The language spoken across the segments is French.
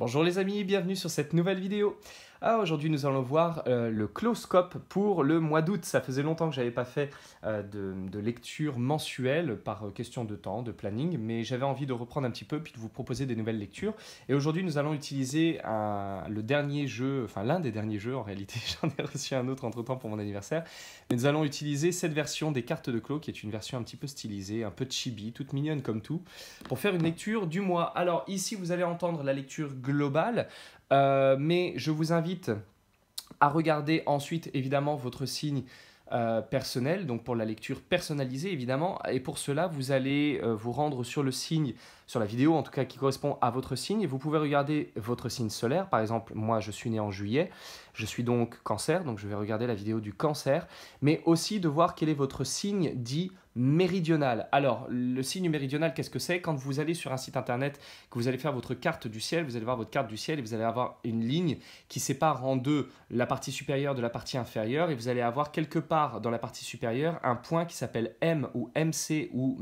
Bonjour les amis et bienvenue sur cette nouvelle vidéo. Ah, aujourd'hui, nous allons voir euh, le Closcope pour le mois d'août. Ça faisait longtemps que je n'avais pas fait euh, de, de, lecture mensuelle par euh, question de temps, de planning, mais j'avais envie de reprendre un petit peu puis de vous proposer des nouvelles lectures. Et aujourd'hui, nous allons utiliser le dernier jeu, enfin l'un des derniers jeux en réalité, j'en ai reçu un autre entre temps pour mon anniversaire, mais nous allons utiliser cette version des cartes de Clos qui est une version un petit peu stylisée, un peu chibi, toute mignonne comme tout, pour faire une lecture du mois. Alors ici, vous allez entendre la lecture globale euh, mais je vous invite à regarder ensuite évidemment votre signe euh, personnel, donc pour la lecture personnalisée évidemment. Et pour cela, vous allez euh, vous rendre sur le signe, sur la vidéo en tout cas qui correspond à votre signe. Et vous pouvez regarder votre signe solaire. Par exemple, moi je suis né en juillet, je suis donc cancer, donc je vais regarder la vidéo du cancer, mais aussi de voir quel est votre signe dit méridionale. Alors, le signe méridional, qu'est-ce que c'est Quand vous allez sur un site internet, que vous allez faire votre carte du ciel, vous allez voir votre carte du ciel et vous allez avoir une ligne qui sépare en deux la partie supérieure de la partie inférieure et vous allez avoir quelque part dans la partie supérieure un point qui s'appelle M ou MC ou,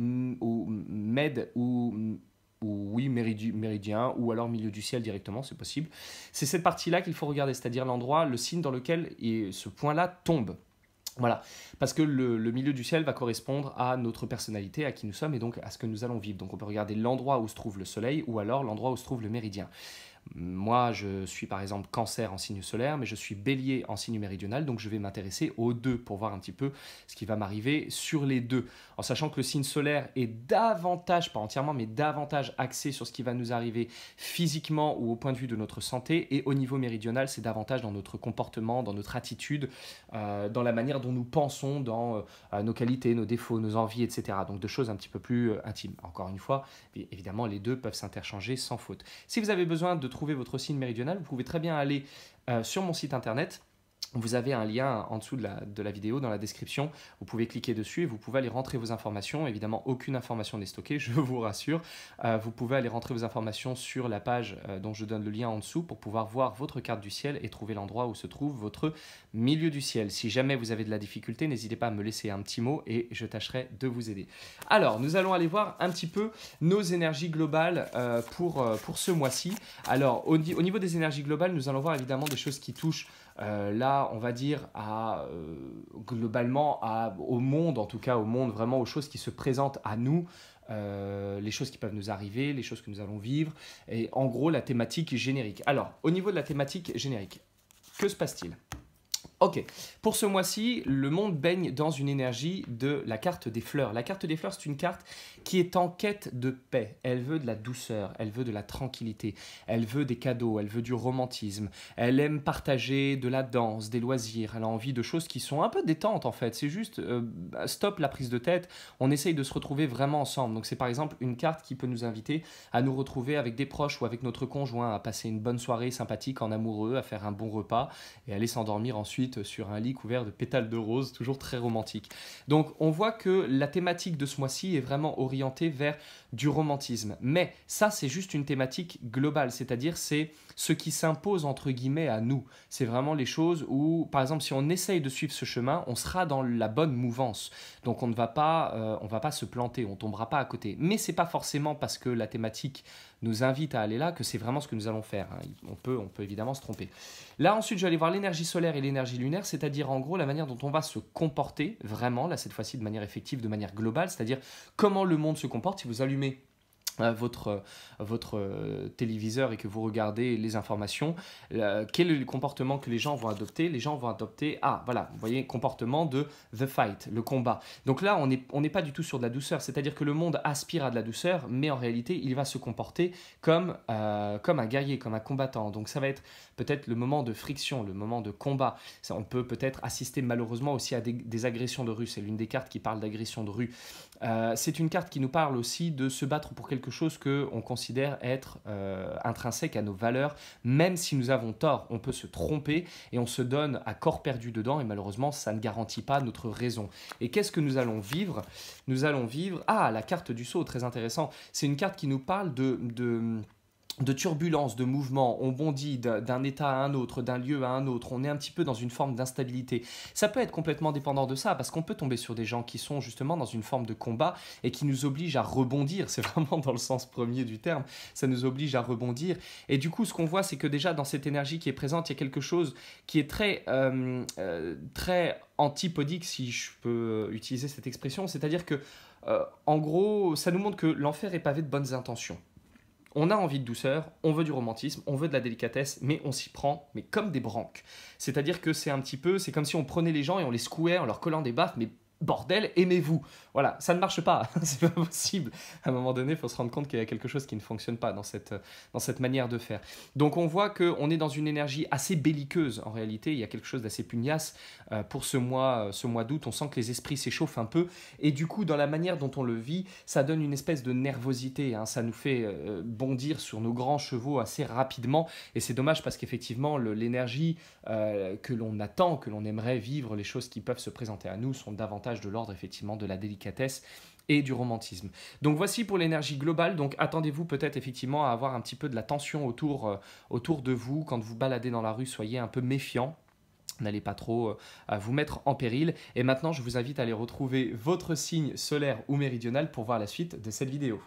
MED ou ou oui, méridien, ou alors milieu du ciel directement, c'est possible. C'est cette partie-là qu'il faut regarder, c'est-à-dire l'endroit, le signe dans lequel ce point-là tombe. Voilà, parce que le, milieu du ciel va correspondre à notre personnalité, à qui nous sommes et donc à ce que nous allons vivre. Donc on peut regarder l'endroit où se trouve le soleil ou alors l'endroit où se trouve le méridien. Moi, je suis par exemple cancer en signe solaire, mais je suis bélier en signe méridional, donc je vais m'intéresser aux deux pour voir un petit peu ce qui va m'arriver sur les deux. En sachant que le signe solaire est davantage, pas entièrement, mais davantage axé sur ce qui va nous arriver physiquement ou au point de vue de notre santé, et au niveau méridional, c'est davantage dans notre comportement, dans notre attitude, euh, dans la manière dont nous pensons, dans euh, nos qualités, nos défauts, nos envies, etc. Donc deux choses un petit peu plus euh, intimes. Encore une fois, évidemment, les deux peuvent s'interchanger sans faute. Si vous avez besoin de trouver votre signe méridional, vous pouvez très bien aller euh, sur mon site internet vous avez un lien en dessous de la, vidéo, dans la description. Vous pouvez cliquer dessus et vous pouvez aller rentrer vos informations. Évidemment, aucune information n'est stockée, je vous rassure. Euh, vous pouvez aller rentrer vos informations sur la page euh, dont je donne le lien en dessous pour pouvoir voir votre carte du ciel et trouver l'endroit où se trouve votre milieu du ciel. Si jamais vous avez de la difficulté, n'hésitez pas à me laisser un petit mot et je tâcherai de vous aider. Alors, nous allons aller voir un petit peu nos énergies globales euh, pour, pour ce mois-ci. Alors, au, au niveau des énergies globales, nous allons voir évidemment des choses qui touchent là on va dire, à, euh, globalement au monde, en tout cas au monde, vraiment aux choses qui se présentent à nous, euh, les choses qui peuvent nous arriver, les choses que nous allons vivre, et en gros la thématique générique. Alors, au niveau de la thématique générique, que se passe-t-il Ok. Pour ce mois-ci, le monde baigne dans une énergie de la carte des fleurs. La carte des fleurs, c'est une carte qui est en quête de paix. Elle veut de la douceur, elle veut de la tranquillité, elle veut des cadeaux, elle veut du romantisme, elle aime partager de la danse, des loisirs, elle a envie de choses qui sont un peu détentes en fait. C'est juste euh, bah, stop la prise de tête, on essaye de se retrouver vraiment ensemble. Donc c'est par exemple une carte qui peut nous inviter à nous retrouver avec des proches ou avec notre conjoint, à passer une bonne soirée sympathique en amoureux, à faire un bon repas et aller s'endormir ensuite sur un lit couvert de pétales de rose, toujours très romantique. Donc on voit que la thématique de ce mois-ci est vraiment orientée vers du romantisme. Mais ça, c'est juste une thématique globale, c'est-à-dire c'est ce qui s'impose entre guillemets à nous. C'est vraiment les choses où, par exemple, si on essaye de suivre ce chemin, on sera dans la bonne mouvance. Donc on ne va pas, euh, on va pas se planter, on tombera pas à côté. Mais c'est pas forcément parce que la thématique nous invite à aller là que c'est vraiment ce que nous allons faire. Hein. On peut, on peut évidemment se tromper. Là ensuite, je vais aller voir l'énergie solaire et l'énergie c'est-à-dire en gros la manière dont on va se comporter vraiment, là cette fois-ci de manière effective, de manière globale, c'est-à-dire comment le monde se comporte si vous allumez votre, votre euh, téléviseur et que vous regardez les informations, quel est le comportement que les gens vont adopter Les gens vont adopter, ah voilà, vous voyez, comportement de the fight, le combat. Donc là, on n'est on est pas du tout sur de la douceur, c'est-à-dire que le monde aspire à de la douceur, mais en réalité, il va se comporter comme, euh, comme un guerrier, comme un combattant. Donc ça va être peut-être le moment de friction, le moment de combat. on peut peut-être assister malheureusement aussi à des, agressions de rue, c'est l'une des cartes qui parle d'agression de rue. Euh, c'est une carte qui nous parle aussi de se battre pour quelque chose on considère être euh, intrinsèque à nos valeurs, même si nous avons tort. On peut se tromper et on se donne à corps perdu dedans et malheureusement, ça ne garantit pas notre raison. Et qu'est-ce que nous allons vivre Nous allons vivre... Ah, la carte du saut, très intéressant. C'est une carte qui nous parle de, de de turbulences, de mouvements, on bondit d'un état à un autre, d'un lieu à un autre, on est un petit peu dans une forme d'instabilité. Ça peut être complètement dépendant de ça, parce qu'on peut tomber sur des gens qui sont justement dans une forme de combat et qui nous obligent à rebondir, c'est vraiment dans le sens premier du terme, ça nous oblige à rebondir. Et du coup, ce qu'on voit, c'est que déjà dans cette énergie qui est présente, il y a quelque chose qui est très, euh, euh, très antipodique, si je peux euh, utiliser cette expression, c'est-à-dire que, en gros, ça nous montre que l'enfer est pavé de bonnes intentions. On a envie de douceur, on veut du romantisme, on veut de la délicatesse, mais on s'y prend, mais comme des branques. C'est-à-dire que c'est un petit peu, c'est comme si on prenait les gens et on les secouait en leur collant des baffes, mais bordel, aimez-vous. Voilà, ça ne marche pas, c'est pas possible. À un moment donné, il faut se rendre compte qu'il y a quelque chose qui ne fonctionne pas dans cette, dans cette manière de faire. Donc on voit qu'on est dans une énergie assez belliqueuse en réalité, il y a quelque chose d'assez pugnace euh, pour ce mois, euh, ce mois d'août, on sent que les esprits s'échauffent un peu, et du coup, dans la manière dont on le vit, ça donne une espèce de nervosité, hein. ça nous fait euh, bondir sur nos grands chevaux assez rapidement, et c'est dommage parce qu'effectivement, l'énergie que l'on attend, que l'on aimerait vivre, les choses qui peuvent se présenter à nous sont davantage de l'ordre, effectivement, de la délicatesse et du romantisme. Donc voici pour l'énergie globale, donc attendez-vous peut-être effectivement à avoir un petit peu de la tension autour, euh, autour de vous, quand vous baladez dans la rue, soyez un peu méfiant, n'allez pas trop euh, à vous mettre en péril. Et maintenant je vous invite à aller retrouver votre signe solaire ou méridional pour voir la suite de cette vidéo.